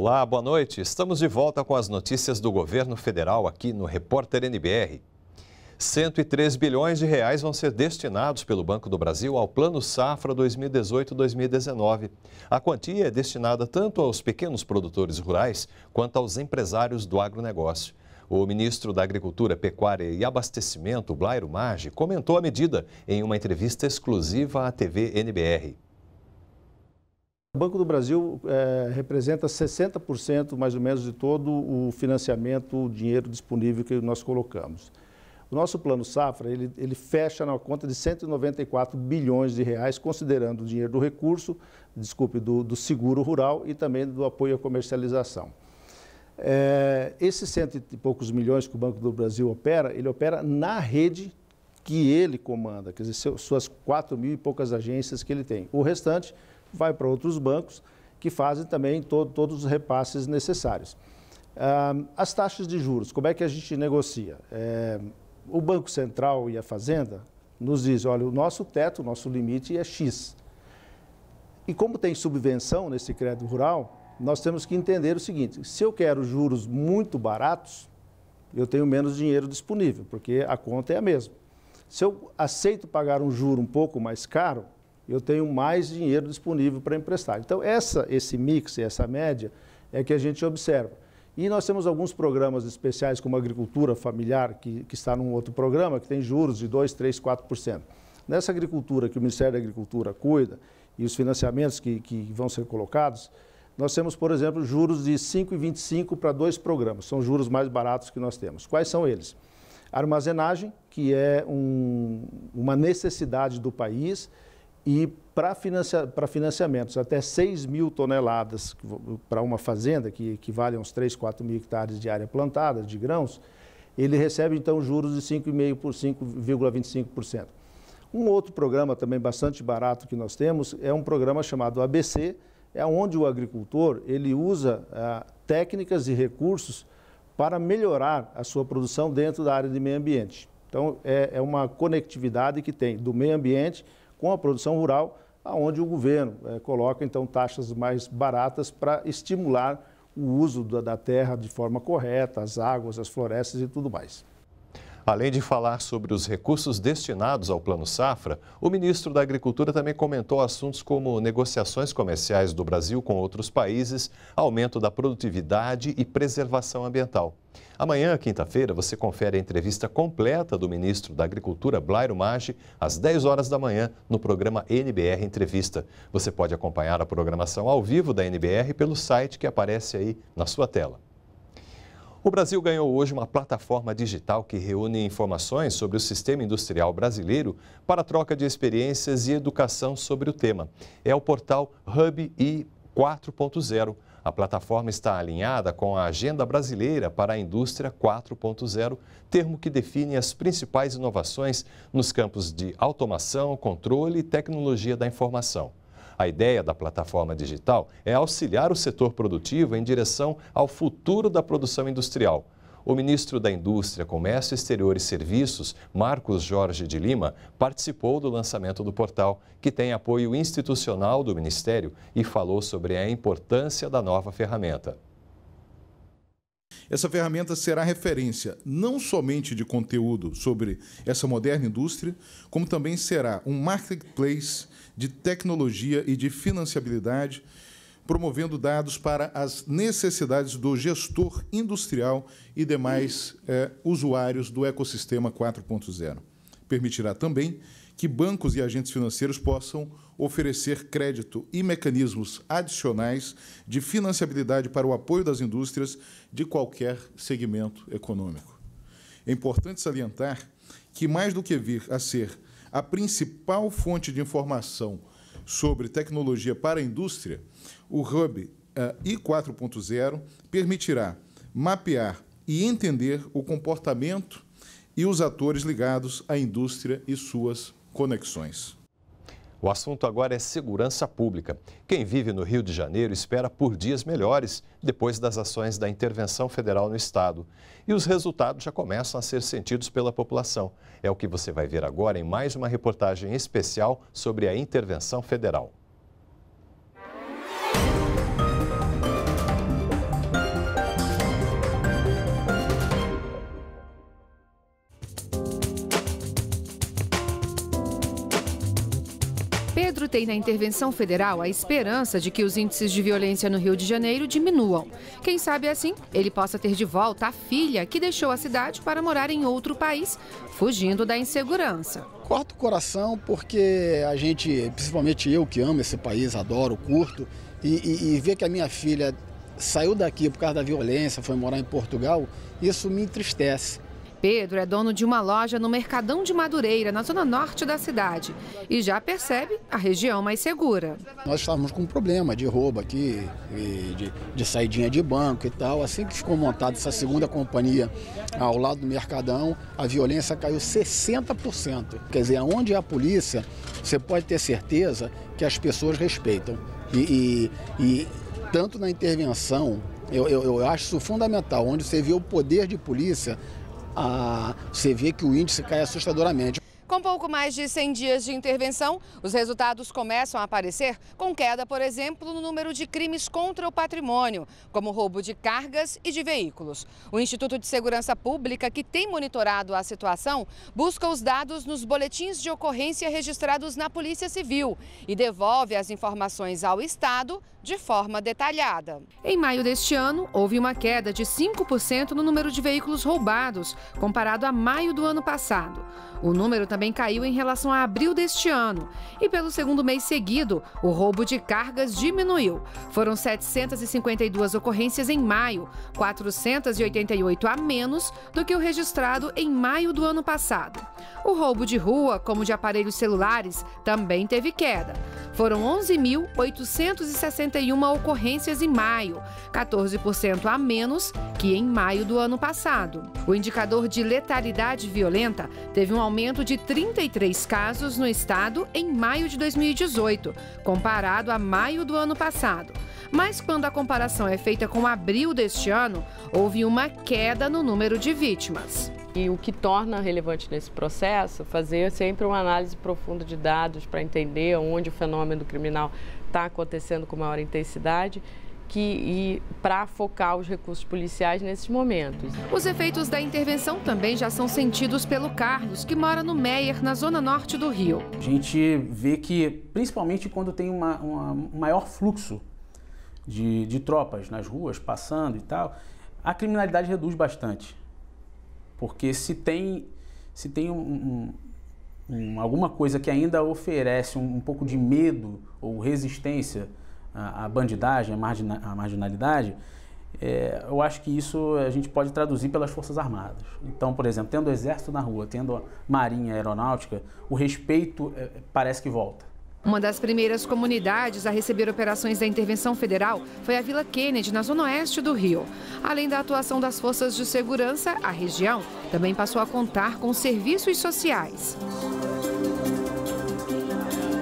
Olá, boa noite. Estamos de volta com as notícias do governo federal aqui no Repórter NBR. 103 bilhões de reais vão ser destinados pelo Banco do Brasil ao Plano Safra 2018-2019. A quantia é destinada tanto aos pequenos produtores rurais quanto aos empresários do agronegócio. O ministro da Agricultura, Pecuária e Abastecimento, Blairo Maggi, comentou a medida em uma entrevista exclusiva à TV NBR. O Banco do Brasil é, representa 60% mais ou menos de todo o financiamento, o dinheiro disponível que nós colocamos. O nosso plano safra, ele, ele fecha na conta de 194 bilhões de reais, considerando o dinheiro do recurso, desculpe, do, do seguro rural e também do apoio à comercialização. É, esses cento e poucos milhões que o Banco do Brasil opera, ele opera na rede que ele comanda, quer dizer, suas quatro mil e poucas agências que ele tem. O restante vai para outros bancos que fazem também todos os repasses necessários. Ah, as taxas de juros, como é que a gente negocia? É, o Banco Central e a Fazenda nos dizem, olha, o nosso teto, o nosso limite é X. E como tem subvenção nesse crédito rural, nós temos que entender o seguinte, se eu quero juros muito baratos, eu tenho menos dinheiro disponível, porque a conta é a mesma. Se eu aceito pagar um juro um pouco mais caro, eu tenho mais dinheiro disponível para emprestar. Então, essa, esse mix, essa média, é que a gente observa. E nós temos alguns programas especiais, como a agricultura familiar, que, que está num outro programa, que tem juros de 2, 3, 4%. Nessa agricultura que o Ministério da Agricultura cuida e os financiamentos que, que vão ser colocados, nós temos, por exemplo, juros de 5,25 para dois programas. São juros mais baratos que nós temos. Quais são eles? Armazenagem, que é um, uma necessidade do país, e para financia, financiamentos, até 6 mil toneladas para uma fazenda, que equivale a uns 3, 4 mil hectares de área plantada, de grãos, ele recebe então juros de 5,5% por 5,25%. Um outro programa também bastante barato que nós temos é um programa chamado ABC, é onde o agricultor ele usa ah, técnicas e recursos para melhorar a sua produção dentro da área de meio ambiente. Então, é, é uma conectividade que tem do meio ambiente com a produção rural, aonde o governo é, coloca então taxas mais baratas para estimular o uso da terra de forma correta, as águas, as florestas e tudo mais. Além de falar sobre os recursos destinados ao Plano Safra, o ministro da Agricultura também comentou assuntos como negociações comerciais do Brasil com outros países, aumento da produtividade e preservação ambiental. Amanhã, quinta-feira, você confere a entrevista completa do ministro da Agricultura, Blairo Maggi, às 10 horas da manhã, no programa NBR Entrevista. Você pode acompanhar a programação ao vivo da NBR pelo site que aparece aí na sua tela. O Brasil ganhou hoje uma plataforma digital que reúne informações sobre o sistema industrial brasileiro para troca de experiências e educação sobre o tema. É o portal Hub I 4.0. A plataforma está alinhada com a Agenda Brasileira para a Indústria 4.0, termo que define as principais inovações nos campos de automação, controle e tecnologia da informação. A ideia da plataforma digital é auxiliar o setor produtivo em direção ao futuro da produção industrial. O ministro da Indústria, Comércio Exterior e Serviços, Marcos Jorge de Lima, participou do lançamento do portal, que tem apoio institucional do Ministério, e falou sobre a importância da nova ferramenta. Essa ferramenta será referência não somente de conteúdo sobre essa moderna indústria, como também será um marketplace de tecnologia e de financiabilidade, promovendo dados para as necessidades do gestor industrial e demais eh, usuários do ecossistema 4.0. Permitirá também que bancos e agentes financeiros possam oferecer crédito e mecanismos adicionais de financiabilidade para o apoio das indústrias de qualquer segmento econômico. É importante salientar que, mais do que vir a ser a principal fonte de informação sobre tecnologia para a indústria, o Hub eh, I4.0 permitirá mapear e entender o comportamento e os atores ligados à indústria e suas conexões. O assunto agora é segurança pública. Quem vive no Rio de Janeiro espera por dias melhores depois das ações da intervenção federal no estado. E os resultados já começam a ser sentidos pela população. É o que você vai ver agora em mais uma reportagem especial sobre a intervenção federal. tem na intervenção federal a esperança de que os índices de violência no Rio de Janeiro diminuam. Quem sabe assim, ele possa ter de volta a filha que deixou a cidade para morar em outro país, fugindo da insegurança. Corta o coração porque a gente, principalmente eu que amo esse país, adoro, curto, e, e, e ver que a minha filha saiu daqui por causa da violência, foi morar em Portugal, isso me entristece. Pedro é dono de uma loja no Mercadão de Madureira, na zona norte da cidade, e já percebe a região mais segura. Nós estávamos com um problema de roubo aqui, de, de saidinha de banco e tal. Assim que ficou montada essa segunda companhia ao lado do Mercadão, a violência caiu 60%. Quer dizer, onde é a polícia, você pode ter certeza que as pessoas respeitam. E, e, e tanto na intervenção, eu, eu, eu acho isso fundamental, onde você vê o poder de polícia a, ah, você vê que o índice cai assustadoramente. Com pouco mais de 100 dias de intervenção, os resultados começam a aparecer com queda, por exemplo, no número de crimes contra o patrimônio, como roubo de cargas e de veículos. O Instituto de Segurança Pública, que tem monitorado a situação, busca os dados nos boletins de ocorrência registrados na Polícia Civil e devolve as informações ao Estado de forma detalhada. Em maio deste ano, houve uma queda de 5% no número de veículos roubados, comparado a maio do ano passado. O número também também caiu em relação a abril deste ano. E pelo segundo mês seguido, o roubo de cargas diminuiu. Foram 752 ocorrências em maio, 488 a menos do que o registrado em maio do ano passado. O roubo de rua, como de aparelhos celulares, também teve queda. Foram 11.861 ocorrências em maio, 14% a menos que em maio do ano passado. O indicador de letalidade violenta teve um aumento de 30 33 casos no estado em maio de 2018, comparado a maio do ano passado. Mas quando a comparação é feita com abril deste ano, houve uma queda no número de vítimas. E o que torna relevante nesse processo, fazer sempre uma análise profunda de dados para entender onde o fenômeno criminal está acontecendo com maior intensidade que para focar os recursos policiais nesses momentos. Os efeitos da intervenção também já são sentidos pelo Carlos, que mora no Meier, na zona norte do Rio. A gente vê que, principalmente quando tem uma, uma, um maior fluxo de, de tropas nas ruas, passando e tal, a criminalidade reduz bastante. Porque se tem, se tem um, um, um alguma coisa que ainda oferece um, um pouco de medo ou resistência a, bandidagem, a, margina, a marginalidade, é, eu acho que isso a gente pode traduzir pelas Forças Armadas. Então, por exemplo, tendo o Exército na rua, tendo a Marinha a Aeronáutica, o respeito é, parece que volta. Uma das primeiras comunidades a receber operações da intervenção federal foi a Vila Kennedy, na zona oeste do Rio. Além da atuação das forças de segurança, a região também passou a contar com serviços sociais.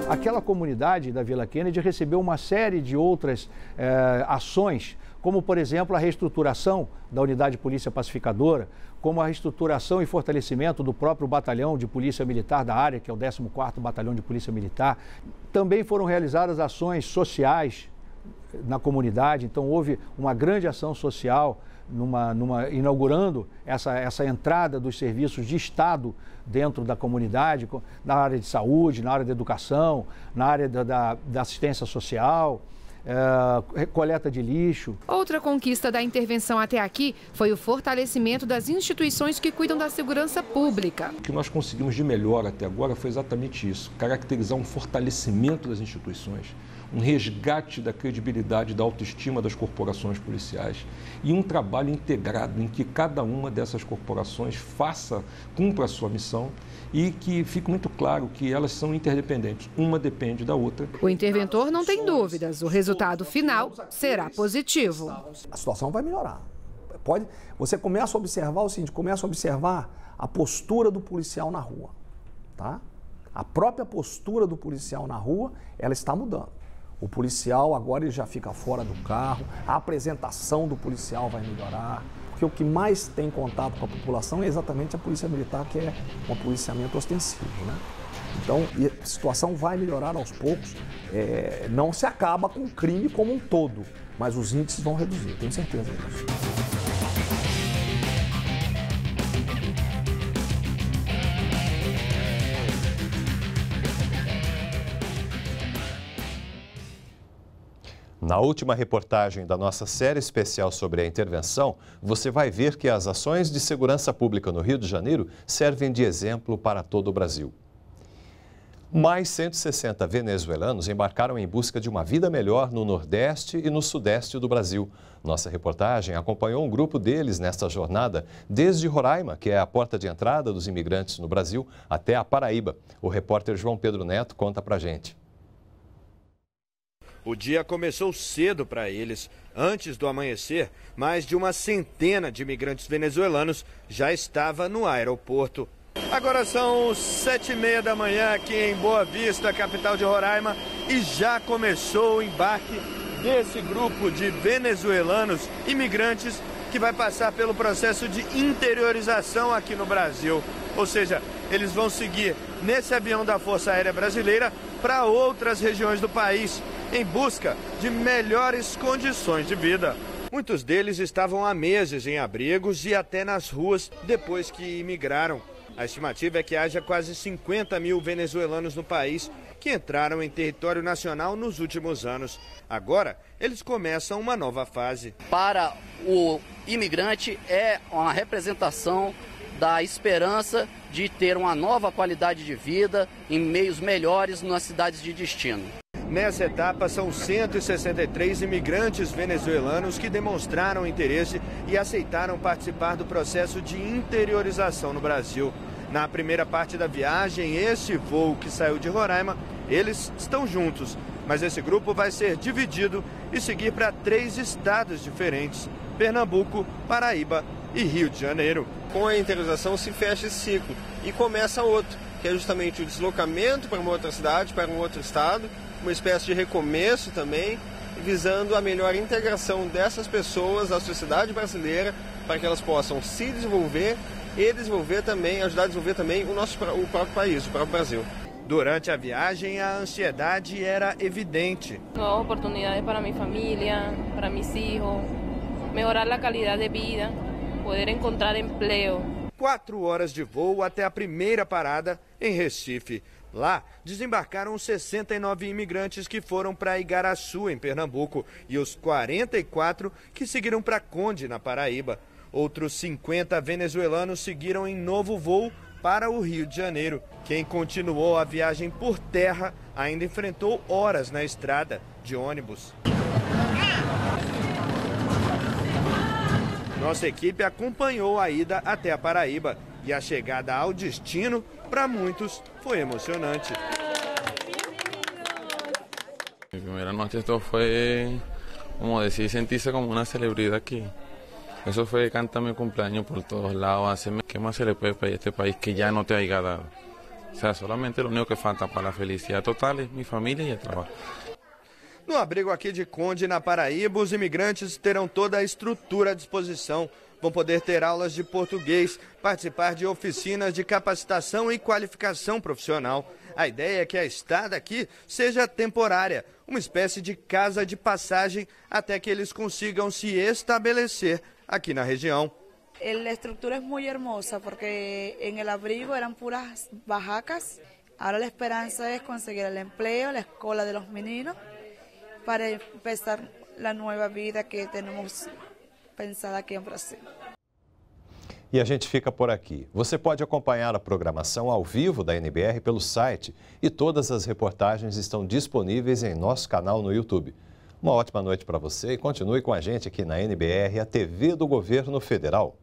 Aquela comunidade da Vila Kennedy recebeu uma série de outras eh, ações, como, por exemplo, a reestruturação da unidade Polícia Pacificadora, como a reestruturação e fortalecimento do próprio Batalhão de Polícia Militar da área, que é o 14º Batalhão de Polícia Militar. Também foram realizadas ações sociais na comunidade, então houve uma grande ação social numa, numa, inaugurando essa, essa entrada dos serviços de Estado dentro da comunidade, na área de saúde, na área da educação, na área da, da, da assistência social. É, coleta de lixo. Outra conquista da intervenção até aqui foi o fortalecimento das instituições que cuidam da segurança pública. O que nós conseguimos de melhor até agora foi exatamente isso: caracterizar um fortalecimento das instituições, um resgate da credibilidade, da autoestima das corporações policiais e um trabalho integrado em que cada uma dessas corporações faça, cumpra a sua missão e que fique muito claro que elas são interdependentes, uma depende da outra. O interventor não tem dúvidas, o resultado final será positivo. A situação vai melhorar. Pode, você começa a observar o seguinte, começa a observar a postura do policial na rua, tá? A própria postura do policial na rua, ela está mudando. O policial agora ele já fica fora do carro, a apresentação do policial vai melhorar, porque o que mais tem contato com a população é exatamente a polícia militar, que é um policiamento ostensivo. Né? Então, a situação vai melhorar aos poucos. É, não se acaba com o crime como um todo, mas os índices vão reduzir, tenho certeza disso. Na última reportagem da nossa série especial sobre a intervenção, você vai ver que as ações de segurança pública no Rio de Janeiro servem de exemplo para todo o Brasil. Mais 160 venezuelanos embarcaram em busca de uma vida melhor no Nordeste e no Sudeste do Brasil. Nossa reportagem acompanhou um grupo deles nesta jornada, desde Roraima, que é a porta de entrada dos imigrantes no Brasil, até a Paraíba. O repórter João Pedro Neto conta pra gente. O dia começou cedo para eles. Antes do amanhecer, mais de uma centena de imigrantes venezuelanos já estava no aeroporto. Agora são sete e meia da manhã aqui em Boa Vista, capital de Roraima, e já começou o embarque desse grupo de venezuelanos imigrantes que vai passar pelo processo de interiorização aqui no Brasil. Ou seja, eles vão seguir nesse avião da Força Aérea Brasileira para outras regiões do país, em busca de melhores condições de vida. Muitos deles estavam há meses em abrigos e até nas ruas depois que imigraram. A estimativa é que haja quase 50 mil venezuelanos no país que entraram em território nacional nos últimos anos. Agora, eles começam uma nova fase. Para o imigrante, é uma representação da esperança de ter uma nova qualidade de vida em meios melhores nas cidades de destino. Nessa etapa, são 163 imigrantes venezuelanos que demonstraram interesse e aceitaram participar do processo de interiorização no Brasil. Na primeira parte da viagem, este voo que saiu de Roraima, eles estão juntos, mas esse grupo vai ser dividido e seguir para três estados diferentes: Pernambuco, Paraíba e Rio de Janeiro. Com a interiorização se fecha esse ciclo e começa outro, que é justamente o deslocamento para uma outra cidade, para um outro estado, uma espécie de recomeço também, visando a melhor integração dessas pessoas à sociedade brasileira para que elas possam se desenvolver e desenvolver também, ajudar a desenvolver também o nosso o próprio país, o próprio Brasil. Durante a viagem, a ansiedade era evidente. Novas oportunidades para minha família, para meus filhos, melhorar a qualidade de vida, poder encontrar emprego. Quatro horas de voo até a primeira parada em Recife. Lá, desembarcaram 69 imigrantes que foram para Igaraçu, em Pernambuco, e os 44 que seguiram para Conde, na Paraíba. Outros 50 venezuelanos seguiram em novo voo para o Rio de Janeiro. Quem continuou a viagem por terra ainda enfrentou horas na estrada de ônibus. Nossa equipe acompanhou a ida até a Paraíba e a chegada ao destino, para muitos, foi emocionante. Mi primera noche foi fue, como sentir-se como uma celebridade aqui. Isso foi cantar meu cumprimento por todos lados, O que mais se le puede pedir a este país que já não te haya dado. O sea, solamente o único que falta para a felicidade total é minha família e o trabalho. No abrigo aqui de Conde, na Paraíba, os imigrantes terão toda a estrutura à disposição vão poder ter aulas de português, participar de oficinas de capacitação e qualificação profissional. A ideia é que a estada aqui seja temporária, uma espécie de casa de passagem até que eles consigam se estabelecer aqui na região. a estrutura é muito hermosa porque em el abrigo eram puras barracas. agora a esperança é conseguir o emprego a escola de los meninos, para começar a nova vida que temos pensar daqui para cima. E a gente fica por aqui. Você pode acompanhar a programação ao vivo da NBR pelo site e todas as reportagens estão disponíveis em nosso canal no YouTube. Uma ótima noite para você e continue com a gente aqui na NBR, a TV do Governo Federal.